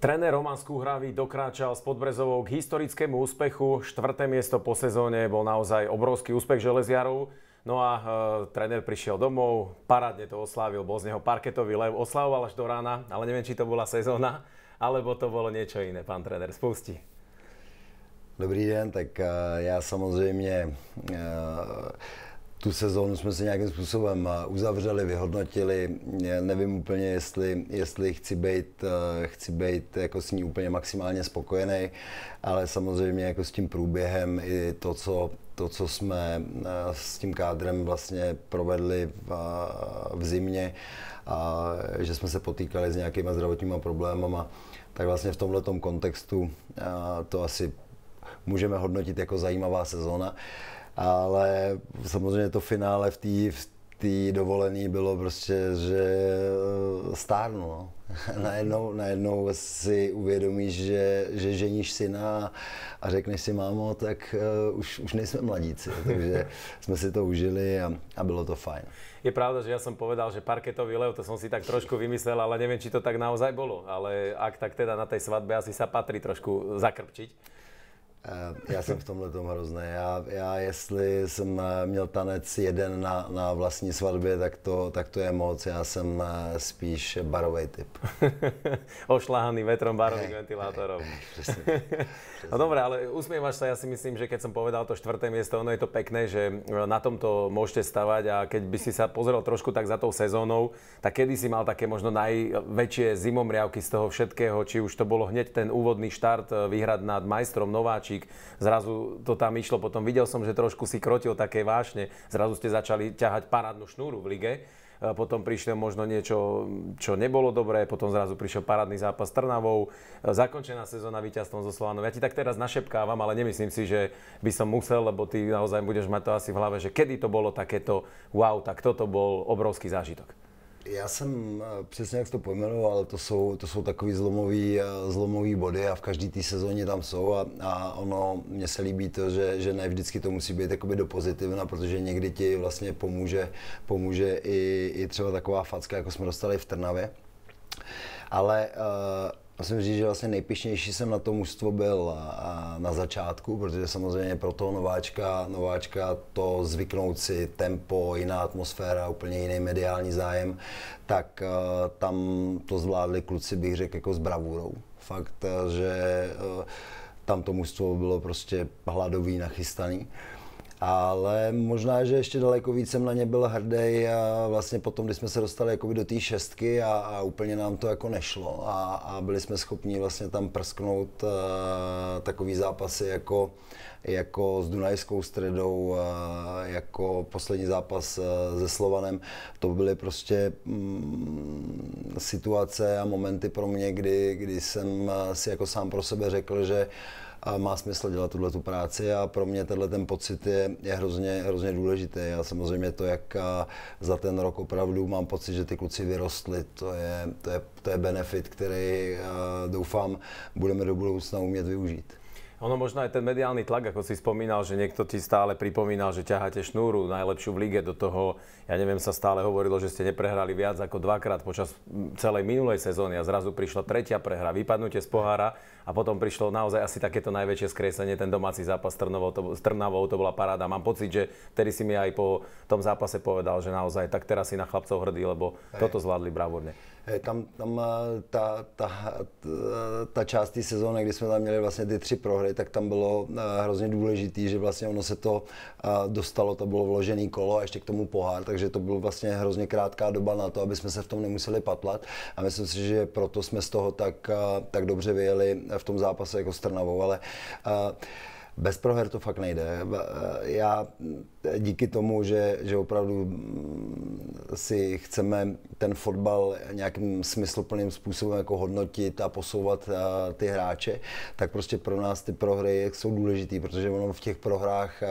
Trenér Roman Skúhravý dokráčal s Podbrezovou k historickému úspechu. Štvrté miesto po sezóne bol naozaj obrovský úspech železiarov. No a e, tréner prišiel domov, parádne to oslávil, bol z neho parketový lev, oslavoval až do rána, ale neviem, či to bola sezóna, alebo to bolo niečo iné. Pán tréner, spustí. Dobrý den, tak e, já samozřejmě e, tu sezónu jsme se nějakým způsobem eh, uzavřeli, vyhodnotili. Já nevím úplně, jestli, jestli chci být, eh, chci být jako s ní úplně maximálně spokojený, ale samozřejmě jako s tím průběhem i to, co, to, co jsme eh, s tím kádrem vlastně provedli v, v zimě a že jsme se potýkali s nějakýma zdravotníma problémama, tak vlastně v tomhle kontextu to asi můžeme hodnotit jako zajímavá sezóna ale samozřejmě to finále v té v dovolené bylo prostě, že eh, stárnu. No. najednou, najednou si uvědomíš, že, že ženíš syna a řekneš si, mámo, tak uh, už, už nejsme mladíci. Takže jsme si to užili a, a bylo to fajn. Je pravda, že já jsem povedal, že parketový lev, to jsem si tak trošku vymyslel, ale nevím, či to tak naozaj bylo. Ale ak tak teda na té svatbě asi sa patří trošku zakrpčit. Eh, já jsem v tomhle tom hrozný. Já, já, jestli jsem eh, měl tanec jeden na, na vlastní svatbě, tak to, tak to je moc. Já jsem eh, spíš barový typ. Ošláhaný vetrom barových hey, ventilátorov. Hey, hey, přesně, přesně. No dobré, ale usmievaš sa, ja si myslím, že keď som povedal to štvrté miesto, ono je to pekné, že na tomto môžete stavať a keď by si sa pozrel trošku tak za tou sezónou, tak kedy si mal také možno najväčšie zimomriavky z toho všetkého, či už to bolo hneď ten úvodný štart výhrad nad majstrom Nováč Kováčik, zrazu to tam išlo, potom videl som, že trošku si krotil také vášne, zrazu ste začali ťahať parádnu šnúru v lige, e, potom prišlo možno niečo, čo nebolo dobré, potom zrazu prišiel parádny zápas s Trnavou, e, zakončená sezóna víťazstvom so Slovanom. Ja ti tak teraz našepkávam, ale nemyslím si, že by som musel, lebo ty naozaj budeš mať to asi v hlave, že kedy to bolo takéto wow, tak toto bol obrovský zážitok. Já jsem eh, přesně jak jsi to pojmenoval, to jsou, to jsou takový zlomový, eh, zlomový body a v každé té sezóně tam jsou a, a ono, mně se líbí to, že, že ne vždycky to musí být jakoby do pozitivna, protože někdy ti vlastně pomůže, pomůže i, i třeba taková facka, jako jsme dostali v Trnavě. Ale uh, Musím říct, že vlastně nejpišnější jsem na to mužstvo byl na začátku, protože samozřejmě pro toho nováčka, nováčka to zvyknout si, tempo, jiná atmosféra, úplně jiný mediální zájem, tak eh, tam to zvládli kluci, bych řekl, jako s bravurou. Fakt, eh, že eh, tam to mužstvo bylo prostě hladový, nachystaný ale možná, že ještě daleko víc jsem na ně byl hrdý a vlastně potom, když jsme se dostali jakoby do té šestky a, a úplně nám to jako nešlo a, a byli jsme schopni vlastně tam prsknout uh, takový zápasy jako, jako s Dunajskou středou, uh, jako poslední zápas uh, se Slovanem, to byly prostě mm, situace a momenty pro mě, kdy, kdy jsem si jako sám pro sebe řekl, že uh, a má smysl dělat tuhle tu práci a pro mě tenhle ten pocit je, je hrozně, hrozně důležitý. Já samozřejmě to, jak za ten rok opravdu mám pocit, že ty kluci vyrostli, to je, to je, to je benefit, který doufám budeme do budoucna umět využít. Ono možno aj ten mediálny tlak, ako si spomínal, že niekto ti stále pripomínal, že ťaháte šnúru, najlepšiu v lige, do toho, ja neviem, sa stále hovorilo, že ste neprehrali viac ako dvakrát počas celej minulej sezóny a zrazu prišla tretia prehra, vypadnutie z pohára a potom prišlo naozaj asi takéto najväčšie skresenie, ten domáci zápas s to, Trnavou, to bola paráda. Mám pocit, že tedy si mi aj po tom zápase povedal, že naozaj tak teraz si na chlapcov hrdý, lebo toto zvládli bravúrne. tam, tam ta, ta, ta, ta část té sezóny, kdy jsme tam měli vlastně ty tři prohry, dělali, tak tam bylo eh, hrozně důležitý, že vlastně ono se to eh, dostalo, to bylo vložený kolo a ještě k tomu pohár, takže to bylo vlastně hrozně krátká doba na to, aby jsme se v tom nemuseli patlat a myslím si, že proto jsme z toho tak, eh, tak dobře vyjeli v tom zápase jako s Trnavou, ale bez proher to fakt nejde. Eh, já eh, díky tomu, že, že opravdu mm, si chceme ten fotbal nějakým smysluplným způsobem jako hodnotit a posouvat eh, ty hráče, tak prostě pro nás ty prohry jsou důležitý, protože ono v těch prohrách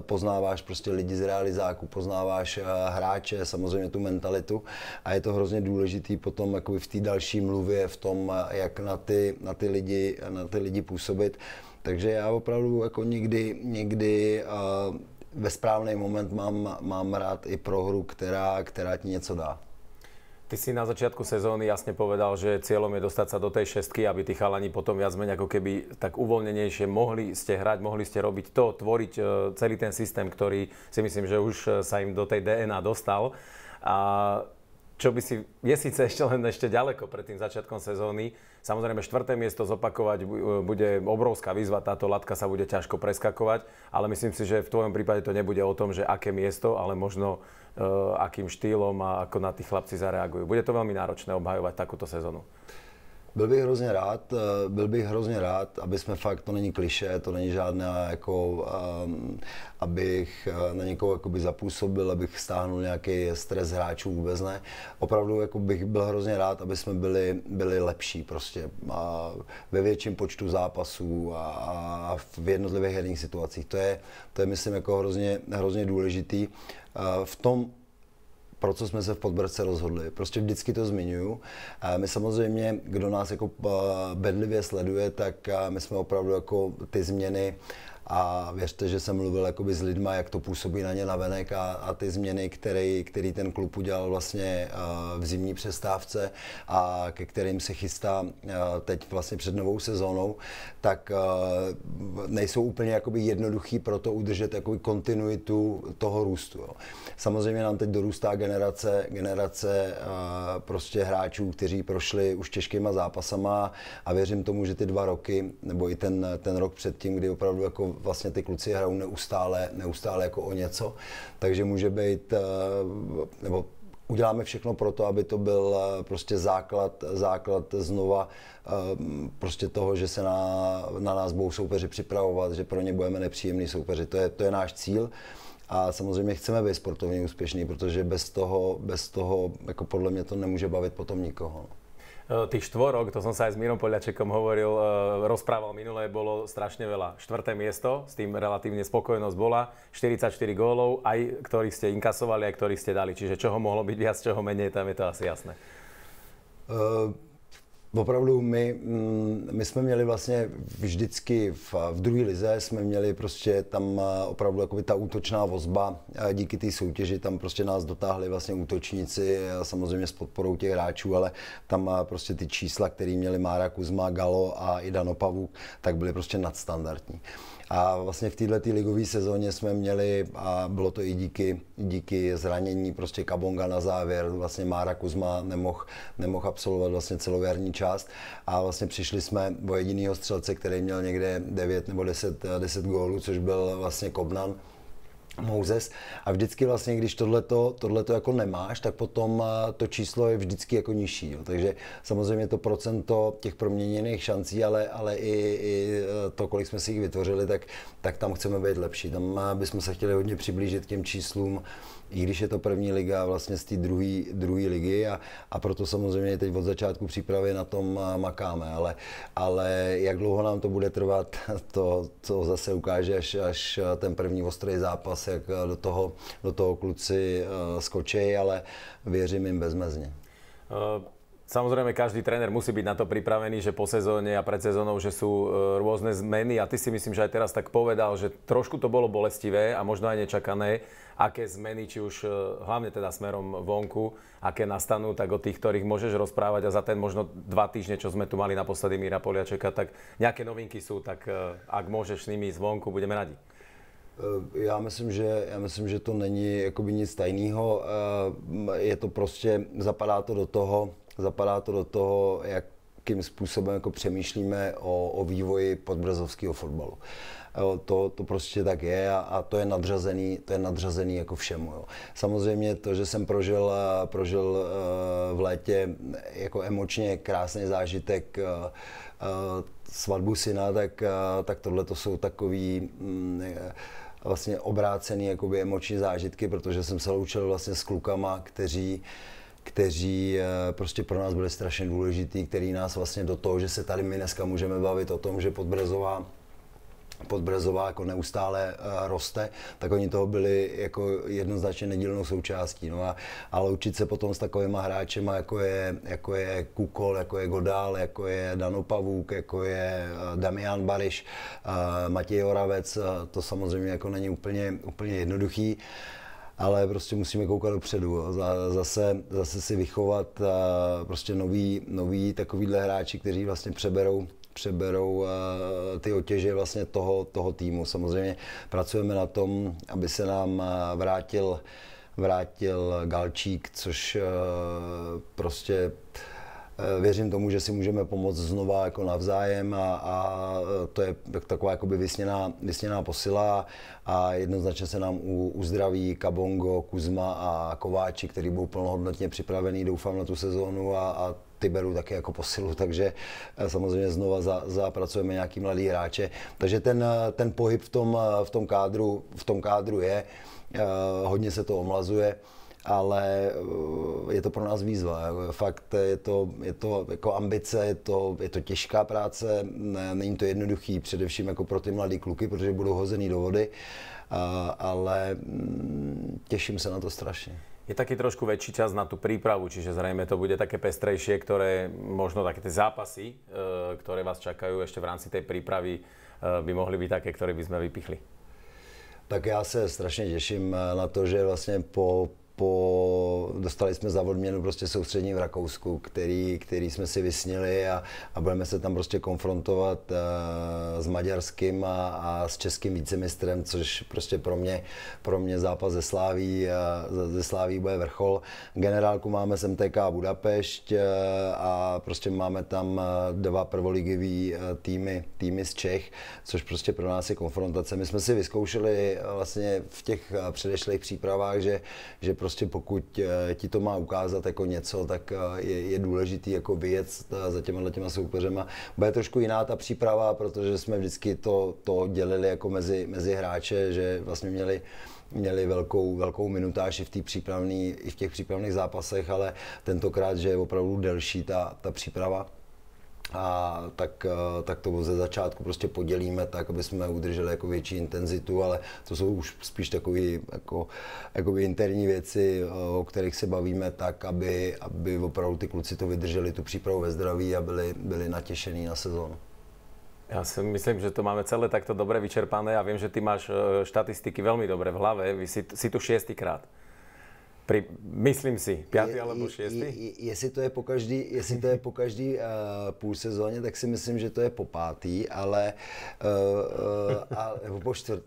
poznáváš prostě lidi z realizáku, poznáváš hráče, samozřejmě tu mentalitu a je to hrozně důležitý potom jakoby v té další mluvě, v tom, jak na ty, na ty, lidi, na ty lidi působit. Takže já opravdu jako někdy, někdy uh, ve správný moment mám, mám rád i prohru, která, která ti něco dá. Ty si na začiatku sezóny jasne povedal, že cieľom je dostať sa do tej šestky, aby tí chalani potom viac menej ako keby tak uvoľnenejšie mohli ste hrať, mohli ste robiť to, tvoriť eh, celý ten systém, ktorý si myslím, že už eh, sa im do tej DNA dostal. A čo by si, je síce ešte len ešte ďaleko pred tým začiatkom sezóny, Samozrejme, štvrté miesto zopakovať eh, bude obrovská výzva, táto latka sa bude ťažko preskakovať, ale myslím si, že v tvojom prípade to nebude o tom, že aké miesto, ale možno eh, akým štýlom a ako na tých chlapci zareagujú. Bude to veľmi náročné obhajovať takúto sezonu. Byl bych hrozně rád, eh, byl bych hrozně rád, aby jsme fakt, to není kliše, to není žádné, jako, ehm, abych eh, na někoho jakoby zapůsobil, abych stáhnul nějaký stres hráčů, vůbec ne. Opravdu jako bych byl hrozně rád, aby jsme byli, byli lepší prostě a ve větším počtu zápasů a, a v jednotlivých herních situacích. To je, to je myslím, jako hrozně, hrozně důležitý. Eh, v tom pro co jsme se v podbrce rozhodli. Prostě vždycky to zmiňuju. My samozřejmě, kdo nás jako eh, bedlivě sleduje, tak eh, my jsme opravdu jako ty změny a věřte, že jsem mluvil jakoby s lidma, jak to působí na ně navenek a, a ty změny, který, který ten klub udělal vlastně v zimní přestávce a ke kterým se chystá teď vlastně před novou sezónou, tak nejsou úplně jakoby jednoduchý pro to udržet jakoby kontinuitu toho růstu. Jo. Samozřejmě nám teď dorůstá generace, generace prostě hráčů, kteří prošli už těžkýma zápasama a věřím tomu, že ty dva roky, nebo i ten, ten rok předtím, kdy opravdu jako vlastně ty kluci hrajou neustále, neustále jako o něco, takže může být, eh, nebo uděláme všechno pro to, aby to byl eh, prostě základ, základ znova eh, prostě toho, že se na, na nás budou soupeři připravovat, že pro ně budeme nepříjemný soupeři. To je, to je náš cíl. A samozřejmě chceme být sportovně úspěšný, protože bez toho, bez toho jako podle mě to nemůže bavit potom nikoho. No. Eh, tých štvorok, to som sa aj s Mírom Poliačekom hovoril, eh, rozprával minulé, bolo strašne veľa. Štvrté miesto, s tým relatívne spokojnosť bola, 44 gólov, aj ktorých ste inkasovali, aj ktorých ste dali. Čiže čoho mohlo byť viac, čoho menej, tam je to asi jasné. Uh... Opravdu my, mm, my jsme měli vlastně vždycky v, v druhé lize, jsme měli prostě tam eh, opravdu jakoby ta útočná vozba, eh, díky té soutěži tam prostě nás dotáhli vlastně útočníci, eh, samozřejmě s podporou těch hráčů, ale tam prostě ty čísla, které měli Mára Kuzma, Galo a i Dano tak byly prostě nadstandardní. A vlastně v této ligové sezóně jsme měli, a bylo to i díky, díky zranění prostě Kabonga na závěr, vlastně Mára Kuzma nemohl nemoh absolvovat vlastně celou jarní část a vlastně přišli jsme o jediného střelce, který měl někde 9 nebo 10, 10 gólů, což byl vlastně Kobnan. Moses. A vždycky vlastně, když tohleto, tohleto jako nemáš, tak potom eh, to číslo je vždycky jako nižší. Jo. Takže samozřejmě to procento těch proměněných šancí, ale, ale i, i, eh, to, kolik jsme si jich vytvořili, tak, tak tam chceme být lepší. Tam eh, bychom se chtěli hodně přiblížit k těm číslům, i když je to první liga vlastně z té druhé ligy a, a proto samozřejmě teď od začátku přípravy na tom makáme, ale, ale jak dlouho nám to bude trvat, to, to zase ukáže až, až ten první ostrý zápas nás, jak eh, do toho, do toho kluci eh, skočí, ale věřím jim bezmezně. Eh, Samozrejme, každý tréner musí byť na to pripravený, že po sezóne a pred sezónou, že sú rôzne zmeny a ty si myslím, že aj teraz tak povedal, že trošku to bolo bolestivé a možno aj nečakané, aké zmeny, či už hlavne teda smerom vonku, aké nastanú, tak o tých, ktorých môžeš rozprávať a za ten možno dva týždne, čo sme tu mali naposledy Míra Poliačeka, tak nejaké novinky sú, tak ak môžeš s nimi zvonku, budeme radi. Eh, já myslím, že, já myslím, že to není jakoby nic tajného. Eh, je to prostě, zapadá to do toho, zapadá to do toho, jak jakým způsobem jako přemýšlíme o, o vývoji podbrazovského fotbalu. Jo, to, to prostě tak je a, a to je nadřazený, to je nadřazený jako všemu. Jo. Samozřejmě to, že jsem prožil, eh, prožil eh, v létě jako emočně krásný zážitek eh, svatbu syna, tak, tak tohle to jsou takový mm, vlastně obrácený jakoby emoční zážitky, protože jsem se loučil vlastně s klukama, kteří kteří eh, prostě pro nás byli strašně důležitý, který nás vlastně do toho, že se tady my dneska můžeme bavit o tom, že Podbrezová Podbrezová jako neustále uh, roste, tak oni toho byli jako jednoznačně nedílnou součástí. No a, a loučit se potom s takovými hráčema, jako je, jako je Kukol, jako je Godál, jako je Dano Pavůk, jako je uh, eh, Damian Bariš, uh, Matěj Oravec, to samozřejmě jako není úplně, úplně jednoduchý. Uh, ale prostě musíme koukat dopředu a zase, zase si vychovat eh, prostě nový, nový takovýhle hráči, kteří vlastně přeberou přeberou eh, ty otěže vlastně toho, toho týmu. Samozřejmě pracujeme na tom, aby se nám eh, vrátil, vrátil Galčík, což prostě Eh, věřím tomu, že si můžeme pomoct znova jako navzájem a, a eh, to je taková jakoby vysněná, vysněná posila a jednoznačně se nám u, uzdraví Kabongo, Kuzma a Kováči, který budou plnohodnotně připravený, doufám, na tu sezónu a, a ty beru taky jako posilu, takže eh, samozřejmě znova za, zapracujeme nějaký mladý hráče. Takže ten, ten pohyb v tom, v tom, kádru, v tom kádru je, hodně se to omlazuje ale eh, je to pro nás výzva. Jako fakt je to, je to jako ambice, je to, je to těžká práce, ne, není to jednoduchý, především jako pro ty mladé kluky, protože budou hozený do vody, a, ale mm, těším se na to strašně. Je taky trošku větší čas na tu přípravu, čiže zřejmě to bude také pestrejší, Které možno také ty zápasy, eh, které vás čekají, ještě v rámci té přípravy eh, by mohli být také, které by vypichli. Tak já se strašně těším na to, že vlastně po po, dostali jsme za odměnu prostě soustřední v Rakousku, který, který jsme si vysnili a, a budeme se tam prostě konfrontovat uh, s maďarským a, a s českým vícemistrem, což prostě pro mě, pro mě zápas ze Sláví, uh, ze Sláví bude vrchol. Generálku máme z MTK Budapešť uh, a prostě máme tam dva prvoligivý týmy, týmy z Čech, což prostě pro nás je konfrontace. My jsme si vyzkoušeli vlastně v těch předešlých přípravách, že, že prostě pokud eh, ti to má ukázat jako něco, tak eh, je, je důležitý jako vyjet eh, za těma těma soupeřema. Bude trošku jiná ta příprava, protože jsme vždycky to, to dělili jako mezi, mezi hráče, že vlastně měli měli velkou, velkou minutáž i v, i v těch přípravných zápasech, ale tentokrát, že je opravdu delší ta, ta příprava a tak, eh, tak to ze začátku prostě podělíme tak, aby jsme udrželi jako větší intenzitu, ale to jsou už spíš takové jako, jako interní věci, eh, o kterých se bavíme tak, aby, aby opravdu ty kluci to vydrželi, tu přípravu ve zdraví a byli, byli natěšení na sezónu. Já si myslím, že to máme celé takto dobře vyčerpané a vím, že ty máš štatistiky eh, velmi dobré v hlavě. Vy si, si tu šestýkrát. krát. Pri, myslím si, pátý je, alebo šestý? Je, jestli to je po každý, jestli to je po každý uh, půl sezóně, tak si myslím, že to je po pátý, ale uh, uh, a, po čtvrt,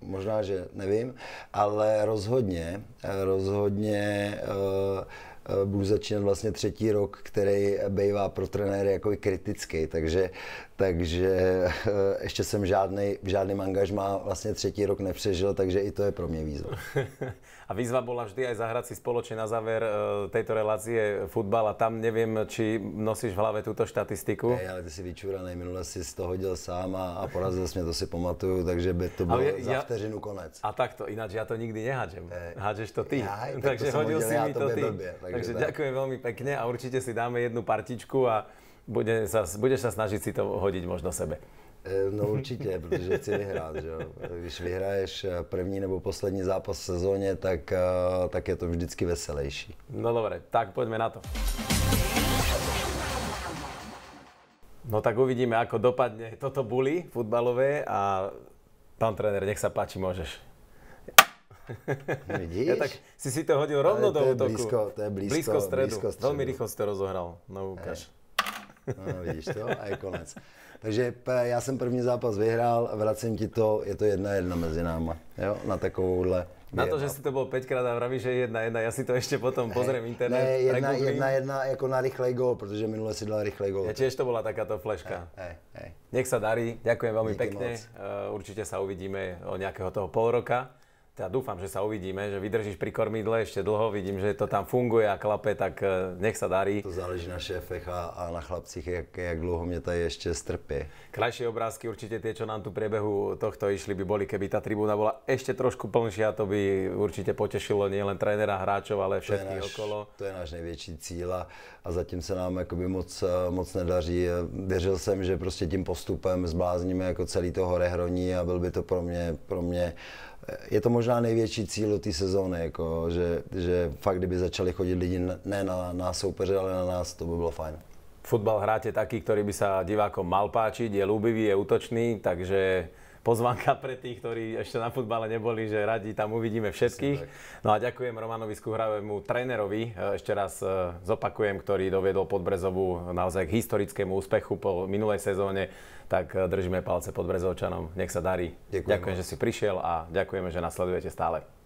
možná, že nevím, ale rozhodně, rozhodně uh, Eh, budu začínat vlastně třetí rok, který bývá pro trenéry jako kritický, takže, takže eh, ještě jsem žádný, žádném angažmá vlastně třetí rok nepřežil, takže i to je pro mě výzva. A výzva bola vždy aj zahrať si spoločne na záver eh, tejto relácie futbal a tam neviem, či nosíš v hlave túto štatistiku. Hej, ale ty si vyčuranej, minule si to hodil sám a, a porazil jsi mě, to si pamatuju, takže by to bylo za vteřinu konec. A tak to, ináč ja to nikdy nehádžem. Hádžeš to ty, tak takže to hodil, si mi to, ty. Takže, takže tak. ďakujem veľmi pekne a určite si dáme jednu partičku a bude sa, budeš sa snažiť si to hodiť možno sebe. E, no určitě, protože chci vyhrát, že Když vyhraješ e, první nebo poslední zápas v sezóně, tak, e, tak je to vždycky veselější. No dobré, tak pojďme na to. No tak uvidíme, jak dopadne toto buly futbalové a pan trenér, nech se páči, můžeš. Vidíš? Ja, tak si si to hodil rovno Ale do to útoku. Blízko, to je blízko, blízko, stredu. blízko stredu. Velmi rychlo to rozohral no ukáž. No, vidíš to? A je konec. Takže já jsem první zápas vyhrál, vracím ti to, je to jedna jedna mezi náma, jo, na takovouhle. Na to, že si to bylo pětkrát a vravíš, že jedna jedna, já si to ještě potom ne, pozriem internet. Ne, jedna, jedna, jedna jako na rychlej gol, protože minule si dal rychlej gol. Ja tiež to bola takáto fleška. Hej, hej. Nech sa darí, ďakujem veľmi Díky pekne, eh, se určite sa uvidíme o nejakého toho pol roka. Teda dúfam, že sa uvidíme, že vydržíš pri kormidle ešte dlho, vidím, že to tam funguje a klape, tak eh, nech sa darí. To záleží na šéfech a, a na chlapcích, jak, jak dlouho mě tady ještě strpie. Krajšie obrázky určitě tie, čo nám tu priebehu tohto išli, by boli, keby ta tribuna bola ešte trošku plnšia, to by určitě potešilo nielen trénera, hráčov, ale všetky náš, okolo. To je náš největší cíl a, a zatím se nám jakoby moc, eh, moc nedaří. Eh, věřil jsem, že prostě tím postupem zblázníme jako celý toho rehroní a byl by to pro mě, pro mě je to možná největší cíl té sezóny, jako, že, že fakt kdyby začali chodit lidi ne na, na soupeře, ale na nás, to by bylo fajn. Fotbal hráte taký, ktorý by sa divákom mal páčiť, je ľúbivý, je útočný, takže pozvánka pre tých, ktorí ešte na futbale neboli, že radi tam uvidíme všetkých. No a ďakujem Romanovi Skuhravému trénerovi, e, ešte raz e, zopakujem, ktorý doviedol Podbrezovu naozaj k historickému úspechu po minulej sezóne. Tak e, držíme palce Podbrezovčanom, nech sa darí. Ďakujem, ďakujem že si prišiel a ďakujeme, že nasledujete stále.